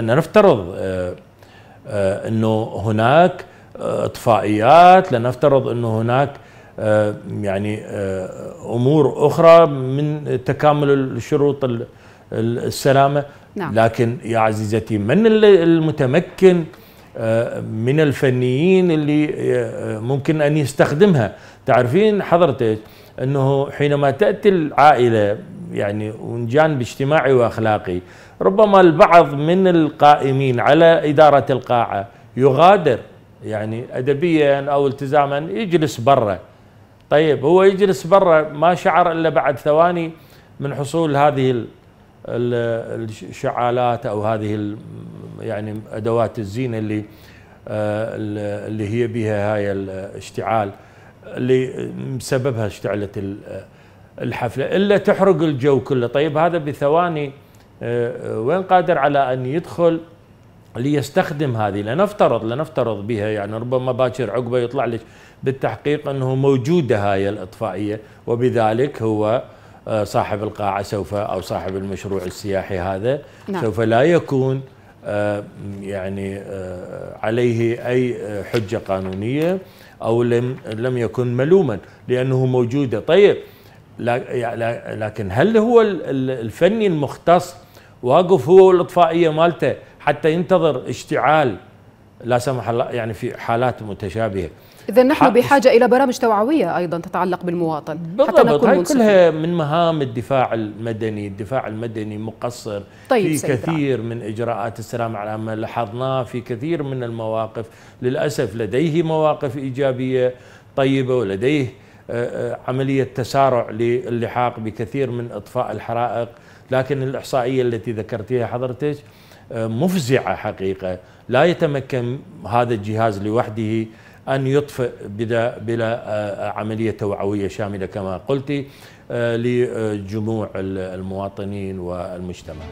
لنفترض آه، آه، انه هناك آه، اطفائيات لنفترض انه هناك يعني امور اخرى من تكامل الشروط السلامه نعم. لكن يا عزيزتي من المتمكن من الفنيين اللي آه، ممكن ان يستخدمها تعرفين حضرتك انه حينما تاتي العائله يعني ونجان باجتماعي واخلاقي ربما البعض من القائمين على اداره القاعه يغادر يعني ادبيا او التزاما يجلس برا طيب هو يجلس برا ما شعر الا بعد ثواني من حصول هذه الشعالات او هذه يعني ادوات الزينه اللي آه، اللي هي بها هاي الاشتعال اللي مسببها اشتعلت الحفله الا تحرق الجو كله طيب هذا بثواني آه، وين قادر على ان يدخل ليستخدم هذه لنفترض لنفترض بها يعني ربما باكر عقبه يطلع لك بالتحقيق انه موجوده هاي الاطفائيه وبذلك هو آه، صاحب القاعه سوف او صاحب المشروع السياحي هذا نعم. سوف لا يكون آه، يعني آه، عليه أي آه، حجة قانونية أو لم, لم يكن ملوما لأنه موجودة طيب لكن هل هو الفني المختص واقف هو والإطفائية مالته حتى ينتظر اشتعال لا سمح الله يعني في حالات متشابهه اذا نحن بحاجه الى برامج توعويه ايضا تتعلق بالمواطن بالضبط. حتى نكون هاي كلها من مهام الدفاع المدني الدفاع المدني مقصر طيب في كثير من اجراءات السلام على ما لاحظناه في كثير من المواقف للاسف لديه مواقف ايجابيه طيبه ولديه آه، آه، عمليه تسارع للحاق بكثير من اطفاء الحرائق لكن الإحصائية التي ذكرتها حضرتك آه، مفزعة حقيقة لا يتمكن هذا الجهاز لوحده أن يطفئ بلا, بلا آه، عملية توعوية شاملة كما قلت آه، لجموع المواطنين والمجتمع